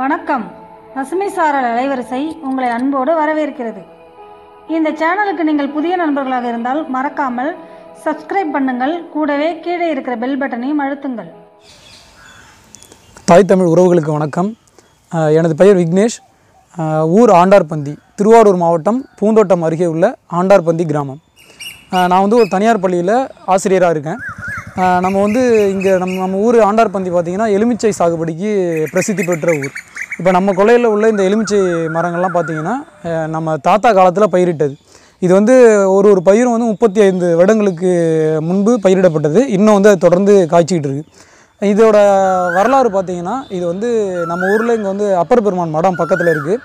வணக்கம் பசுமை சாரல் அலைவரிசை உங்களை அன்போடு வரவேற்கிறது இந்த சேனலுக்கு நீங்கள் புதிய நண்பர்களாக இருந்தால் மறக்காமல் சப்ஸ்கிரைப் பண்ணுங்கள் கூடவே கீழே இருக்கிற பெல் பட்டனையும் அழுத்துங்கள் தாய் தமிழ் உறவுகளுக்கு வணக்கம் எனது பெயர் விக்னேஷ் ஊர் ஆண்டார்பந்தி திருவாரூர் மாவட்டம் பூந்தோட்டம் அருகே உள்ள ஆண்டார்பந்தி கிராமம் நான் வந்து ஒரு தனியார் பள்ளியில் ஆசிரியராக இருக்கேன் நம்ம வந்து இங்கே நம்ம நம்ம ஊர் ஆண்டார்பந்தி பார்த்திங்கன்னா எலுமிச்சை சாகுபடிக்கு பிரசித்தி பெற்ற ஊர் இப்போ நம்ம கொலையில் உள்ள இந்த எலுமிச்சை மரங்கள்லாம் பார்த்திங்கன்னா நம்ம தாத்தா காலத்தில் பயிரிட்டது இது வந்து ஒரு ஒரு பயிரும் வந்து முப்பத்தி ஐந்து வருடங்களுக்கு முன்பு பயிரிடப்பட்டது இன்னும் வந்து அது தொடர்ந்து காய்ச்சிக்கிட்டு இருக்குது இதோட வரலாறு பார்த்திங்கன்னா இது வந்து நம்ம ஊரில் இங்கே வந்து அப்பர் பெருமான் மடம் பக்கத்தில் இருக்குது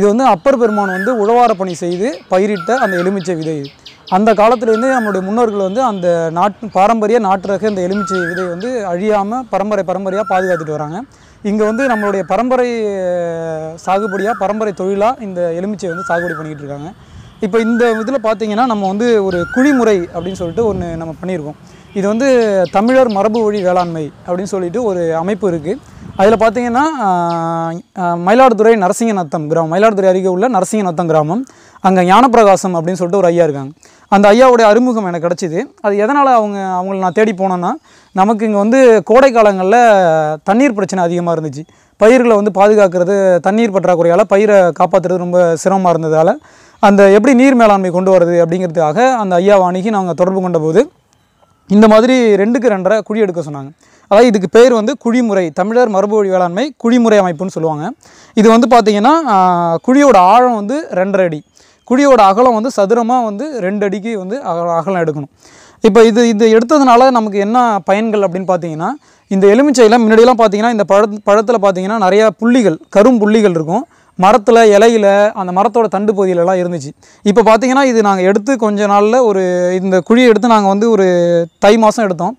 இது வந்து அப்பர் பெருமான் வந்து உழவார பணி செய்து பயிரிட்ட அந்த எலுமிச்சை விதை இது அந்த காலத்துலேருந்து நம்மளுடைய முன்னோர்கள் வந்து அந்த நாட்டு பாரம்பரிய நாட்டு ரக இந்த எலுமிச்சை விதை வந்து அழியாமல் பரம்பரை பரம்பரையாக பாதுகாத்துட்டு வராங்க இங்கே வந்து நம்மளுடைய பரம்பரை சாகுபடியாக பரம்பரை தொழிலாக இந்த எலுமிச்சை வந்து சாகுபடி பண்ணிக்கிட்டு இருக்காங்க இப்போ இந்த இதில் பார்த்திங்கன்னா நம்ம வந்து ஒரு குழிமுறை அப்படின்னு சொல்லிட்டு ஒன்று நம்ம பண்ணியிருக்கோம் இது வந்து தமிழர் மரபு வழி வேளாண்மை அப்படின்னு சொல்லிட்டு ஒரு அமைப்பு இருக்குது அதில் பார்த்திங்கன்னா மயிலாடுதுறை நரசிங்கநத்தம் கிராமம் மயிலாடுதுறை அருகே உள்ள நரசிங்கநத்தம் கிராமம் அங்கே ஞானப்பிரகாசம் அப்படின்னு சொல்லிட்டு ஒரு ஐயா இருக்காங்க அந்த ஐயாவுடைய அறிமுகம் எனக்கு கிடச்சிது அது எதனால் அவங்க அவங்கள நான் தேடி போனேன்னா நமக்கு இங்கே வந்து கோடை காலங்களில் தண்ணீர் பிரச்சனை அதிகமாக இருந்துச்சு பயிர்களை வந்து பாதுகாக்கிறது தண்ணீர் பற்றாக்குறையால் பயிரை காப்பாற்றுறது ரொம்ப சிரமமாக இருந்ததால் அந்த எப்படி நீர் மேலாண்மை கொண்டு வருது அப்படிங்கிறதுக்காக அந்த ஐயா அணுகி நாங்கள் தொடர்பு கொண்ட போது இந்த மாதிரி ரெண்டுக்கு ரெண்டரை குழி எடுக்க சொன்னாங்க அதாவது இதுக்கு பேர் வந்து குழிமுறை தமிழர் மரபு வழி வேளாண்மை குழிமுறை அமைப்புன்னு சொல்லுவாங்க இது வந்து பார்த்திங்கன்னா குழியோட ஆழம் வந்து ரெண்டரை அடி குழியோட அகலம் வந்து சதுரமாக வந்து ரெண்டு அடிக்கு வந்து அகலம் எடுக்கணும் இப்போ இது இது எடுத்ததுனால நமக்கு என்ன பயன்கள் அப்படின்னு பார்த்தீங்கன்னா இந்த எலுமிச்சையில் முன்னாடியெல்லாம் பார்த்தீங்கன்னா இந்த பழ பழத்தில் பார்த்தீங்கன்னா நிறையா புள்ளிகள் கரும் புள்ளிகள் இருக்கும் மரத்தில் இலையில் அந்த மரத்தோட தண்டு பகுதியிலலாம் இருந்துச்சு இப்போ பார்த்தீங்கன்னா இது நாங்கள் எடுத்து கொஞ்ச நாளில் ஒரு இந்த குழியை எடுத்து நாங்கள் வந்து ஒரு தை மாதம் எடுத்தோம்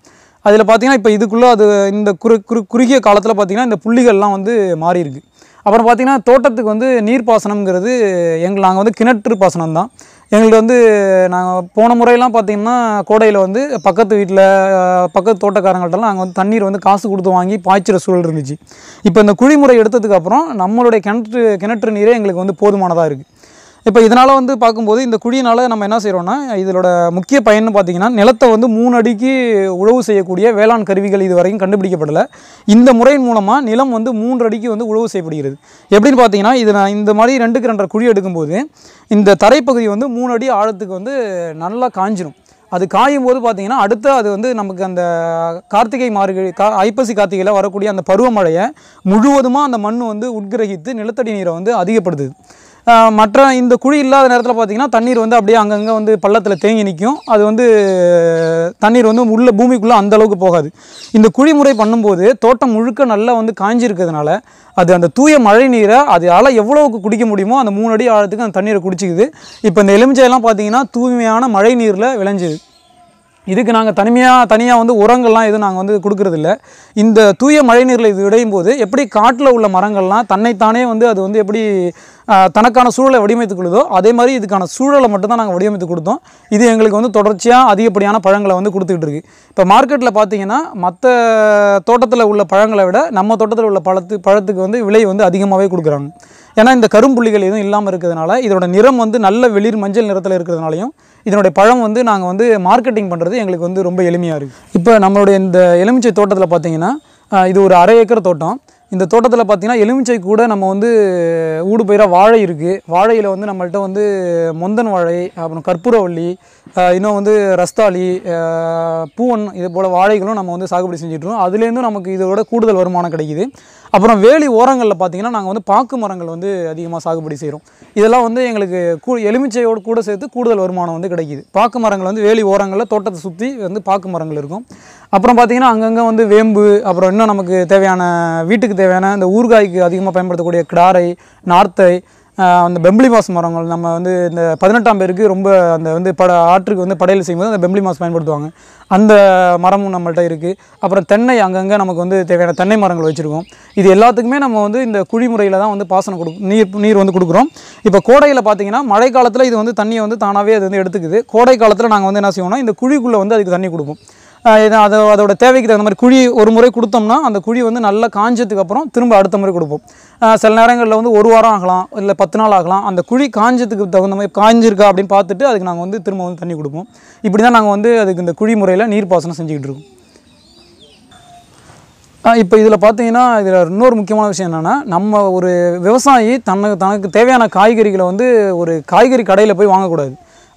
அதில் பார்த்தீங்கன்னா இப்போ இதுக்குள்ளே அது இந்த குறு குறு குறுகிய காலத்தில் பார்த்திங்கன்னா இந்த புள்ளிகள்லாம் வந்து மாறி இருக்குது அப்புறம் பார்த்தீங்கன்னா தோட்டத்துக்கு வந்து நீர் பாசனம்ங்கிறது எங்கள் நாங்கள் வந்து கிணற்று பாசனம் தான் எங்களுக்கு வந்து நாங்கள் போன முறையெல்லாம் பார்த்திங்கன்னா கோடையில் வந்து பக்கத்து வீட்டில் பக்கத்து தோட்டக்காரங்கள்ட்டலாம் நாங்கள் வந்து தண்ணீர் வந்து காசு கொடுத்து வாங்கி பாய்ச்சிற சூழல் இருந்துச்சு இப்போ இந்த குழிமுறை எடுத்ததுக்கப்புறம் நம்மளுடைய கிணற்று கிணற்று நீரே எங்களுக்கு வந்து போதுமானதாக இருக்குது இப்போ இதனால் வந்து பார்க்கும்போது இந்த குழியினால் நம்ம என்ன செய்கிறோன்னா இதோட முக்கிய பயன்னு பார்த்தீங்கன்னா நிலத்தை வந்து மூணு அடிக்கு உழவு செய்யக்கூடிய வேளாண் கருவிகள் இது வரைக்கும் கண்டுபிடிக்கப்படலை இந்த முறையின் மூலமாக நிலம் வந்து மூன்று அடிக்கு வந்து உழவு செய்யப்படுகிறது எப்படின்னு பார்த்தீங்கன்னா இது இந்த மாதிரி ரெண்டுக்கு ரெண்டரை குழி எடுக்கும்போது இந்த தரைப்பகுதி வந்து மூணு அடி ஆழத்துக்கு வந்து நல்லா காஞ்சிடும் அது காயும் போது பார்த்திங்கன்னா அடுத்த அது வந்து நமக்கு அந்த கார்த்திகை மார்கழி கா ஐப்பசி கார்த்திகையில் வரக்கூடிய அந்த பருவமழையை முழுவதுமாக அந்த மண் வந்து உட்கிரகித்து நிலத்தடி நீரை வந்து அதிகப்படுத்துது மற்ற இந்த குழி இல்லாத நேரத்தில் பார்த்தீங்கன்னா தண்ணீர் வந்து அப்படியே அங்கங்கே வந்து பள்ளத்தில் தேங்கி நிற்கும் அது வந்து தண்ணீர் வந்து உள்ள பூமிக்குள்ளே அந்தளவுக்கு போகாது இந்த குழி முறை பண்ணும்போது தோட்டம் முழுக்க நல்லா வந்து காஞ்சிருக்கிறதுனால அது அந்த தூய மழை நீரை அதால் எவ்வளோவுக்கு குடிக்க முடியுமோ அந்த மூணு அடி ஆழத்துக்கு அந்த தண்ணீரை குடிச்சிக்குது இப்போ இந்த எலுமிச்சையெல்லாம் பார்த்தீங்கன்னா தூய்மையான மழை நீரில் விளைஞ்சிது இதுக்கு நாங்கள் தனிமையாக தனியாக வந்து உரங்கள்லாம் எதுவும் நாங்கள் வந்து கொடுக்குறதில்ல இந்த தூய மழைநீரில் இது விடையும் போது எப்படி காட்டில் உள்ள மரங்கள்லாம் தன்னைத்தானே வந்து அது வந்து எப்படி தனக்கான சூழலை வடிவமைத்து கொள்ளுதோ அதே மாதிரி இதுக்கான சூழலை மட்டும்தான் நாங்கள் வடிவமைத்து கொடுத்தோம் இது எங்களுக்கு வந்து தொடர்ச்சியாக அதிகப்படியான பழங்களை வந்து கொடுத்துக்கிட்டு இருக்குது இப்போ மார்க்கெட்டில் பார்த்தீங்கன்னா மற்ற தோட்டத்தில் உள்ள பழங்களை விட நம்ம தோட்டத்தில் உள்ள பழத்து பழத்துக்கு வந்து விலை வந்து அதிகமாகவே கொடுக்குறாங்க ஏன்னா இந்த கரும்புள்ளிகள் எதுவும் இல்லாமல் இருக்கிறதுனால இதோட நிறம் வந்து நல்ல வெளிர் மஞ்சள் நிறத்தில் இருக்கிறதுனாலையும் இதனுடைய பழம் வந்து நாங்கள் வந்து மார்க்கெட்டிங் பண்ணுறது எங்களுக்கு வந்து ரொம்ப எளிமையாக இருக்குது இப்போ நம்மளுடைய இந்த எலுமிச்சை தோட்டத்தில் பார்த்திங்கன்னா இது ஒரு அரை ஏக்கர் தோட்டம் இந்த தோட்டத்தில் பார்த்திங்கன்னா எலுமிச்சை கூட நம்ம வந்து ஊடு பயிராக வாழை இருக்குது வாழையில் வந்து நம்மள்கிட்ட வந்து மொந்தன் வாழை அப்புறம் கற்பூரவள்ளி இன்னும் வந்து ரஸ்தாளி பூவன் இது போல் வாழைகளும் நம்ம வந்து சாகுபடி செஞ்சுட்ருக்கோம் அதுலேருந்து நமக்கு இதோட கூடுதல் வருமானம் கிடைக்கிது அப்புறம் வேலி ஓரங்களில் பார்த்திங்கன்னா நாங்கள் வந்து பாக்கு மரங்கள் வந்து அதிகமாக சாகுபடி செய்கிறோம் இதெல்லாம் வந்து எங்களுக்கு கூ எலுமிச்சையோடு கூட சேர்த்து கூடுதல் வருமானம் வந்து கிடைக்கிது பாக்கு மரங்கள் வந்து வேலி ஓரங்களில் தோட்டத்தை சுற்றி வந்து பாக்கு மரங்கள் இருக்கும் அப்புறம் பார்த்திங்கன்னா அங்கங்கே வந்து வேம்பு அப்புறம் இன்னும் நமக்கு தேவையான வீட்டுக்கு தேவையான இந்த ஊறுகாய்க்கு அதிகமாக பயன்படுத்தக்கூடிய கிடாரை நார்த்தை அந்த பெம்பிளி மாஸ் மரங்கள் நம்ம வந்து இந்த பதினெட்டாம் பேருக்கு ரொம்ப அந்த வந்து பட ஆற்றுக்கு வந்து படையல் செய்யும்போது அந்த பெம்பிளி மாஸ் பயன்படுத்துவாங்க அந்த மரமும் நம்மள்கிட்ட இருக்குது அப்புறம் தென்னை அங்கங்கே நமக்கு வந்து தேவையான தென்னை மரங்கள் வச்சுருக்கோம் இது எல்லாத்துக்குமே நம்ம வந்து இந்த குழி முறையில் தான் வந்து பாசனம் கொடு நீர் நீர் வந்து கொடுக்குறோம் இப்போ கோடையில் பார்த்தீங்கன்னா மழை காலத்தில் இது வந்து தண்ணியை வந்து தானாகவே அது வந்து எடுத்துக்குது கோடை காலத்தில் நாங்கள் வந்து என்ன செய்வோம்னா இந்த குழிக்குள்ளே வந்து அதுக்கு தண்ணி கொடுப்போம் அது அதோட தேவைக்கு தகுந்த மாதிரி குழி ஒரு முறை கொடுத்தோம்னா அந்த குழி வந்து நல்லா காஞ்சதுக்கு அப்புறம் திரும்ப அடுத்த முறை கொடுப்போம் சில நேரங்களில் வந்து ஒரு வாரம் ஆகலாம் இல்லை பத்து நாள் ஆகலாம் அந்த குழி காஞ்சதுக்கு தகுந்த மாதிரி காஞ்சிருக்கா அப்படின்னு பார்த்துட்டு அதுக்கு நாங்கள் வந்து திரும்ப வந்து தண்ணி கொடுப்போம் இப்படி தான் நாங்கள் வந்து அதுக்கு இந்த குழி முறையில் நீர் பாசனம் செஞ்சுக்கிட்டு இருக்கோம் இப்போ இதில் பார்த்தீங்கன்னா இதில் இன்னொரு முக்கியமான விஷயம் என்னென்னா நம்ம ஒரு விவசாயி தனக்கு தனக்கு தேவையான காய்கறிகளை வந்து ஒரு காய்கறி கடையில் போய் வாங்கக்கூடாது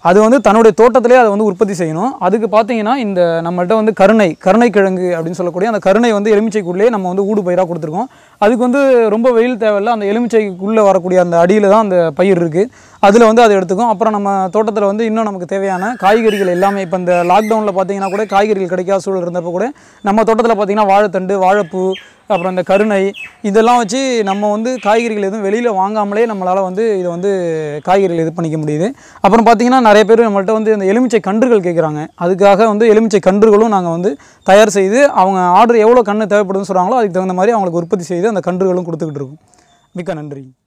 அது வந்து தன்னுடைய தோட்டத்திலே அதை வந்து உற்பத்தி செய்யணும் அதுக்கு பார்த்தீங்கன்னா இந்த நம்மள்கிட்ட வந்து கருணை கருணை கிழங்கு அப்படின்னு சொல்லக்கூடிய அந்த கருணை வந்து எலுமிச்சைக்குள்ளேயே நம்ம வந்து ஊடு பயிராக கொடுத்துருக்கோம் அதுக்கு வந்து ரொம்ப வெயில் தேவையில்ல அந்த எலுமிச்சைக்குள்ளே வரக்கூடிய அந்த அடியில் தான் அந்த பயிர் இருக்குது அதில் வந்து அதை எடுத்துக்கும் அப்புறம் நம்ம தோட்டத்தில் வந்து இன்னும் நமக்கு தேவையான காய்கறிகள் எல்லாமே இப்போ இந்த லாக்டவுனில் பார்த்தீங்கன்னா கூட காய்கறிகள் கிடைக்காத சூழல் இருந்தப்போ கூட நம்ம தோட்டத்தில் பார்த்திங்கன்னா வாழைத்தண்டு வாழைப்பூ அப்புறம் இந்த கருணை இதெல்லாம் வச்சு நம்ம வந்து காய்கறிகள் எதுவும் வெளியில் வாங்காமலே நம்மளால் வந்து இதை வந்து காய்கறிகள் இது பண்ணிக்க முடியுது அப்புறம் பார்த்திங்கன்னா நிறைய பேர் நம்மள்கிட்ட வந்து இந்த எலுமிச்சை கன்றுகள் கேட்குறாங்க அதுக்காக வந்து எலுமிச்சை கன்றுகளும் நாங்கள் வந்து தயார் செய்து அவங்க ஆர்டர் எவ்வளோ கன்று தேவைப்படுதுன்னு சொல்கிறாங்களோ அதுக்கு தகுந்த மாதிரி அவங்களுக்கு உற்பத்தி செய்து அந்த கன்றுகளும் கொடுத்துக்கிட்டு இருக்கும் மிக்க நன்றி